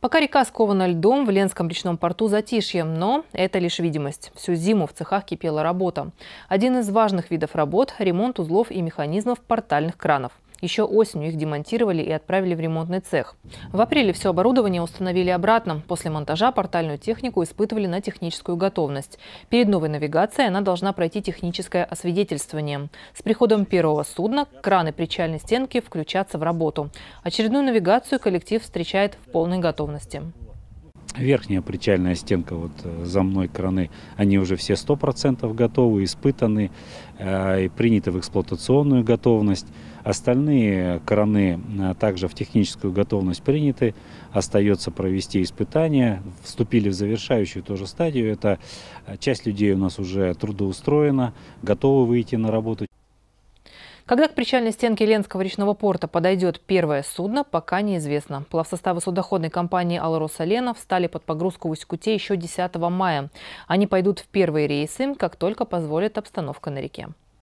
Пока река скована льдом, в Ленском речном порту затишье, но это лишь видимость. Всю зиму в цехах кипела работа. Один из важных видов работ – ремонт узлов и механизмов портальных кранов – еще осенью их демонтировали и отправили в ремонтный цех. В апреле все оборудование установили обратно. После монтажа портальную технику испытывали на техническую готовность. Перед новой навигацией она должна пройти техническое освидетельствование. С приходом первого судна краны причальной стенки включатся в работу. Очередную навигацию коллектив встречает в полной готовности. Верхняя причальная стенка вот э, за мной краны, они уже все 100% готовы, испытаны, э, приняты в эксплуатационную готовность. Остальные краны э, также в техническую готовность приняты, остается провести испытания. Вступили в завершающую тоже стадию, это э, часть людей у нас уже трудоустроена, готовы выйти на работу. Когда к причальной стенке Ленского речного порта подойдет первое судно, пока неизвестно. Плавсоставы судоходной компании «Алроса Лена» встали под погрузку в Усть-Куте еще 10 мая. Они пойдут в первые рейсы, как только позволит обстановка на реке.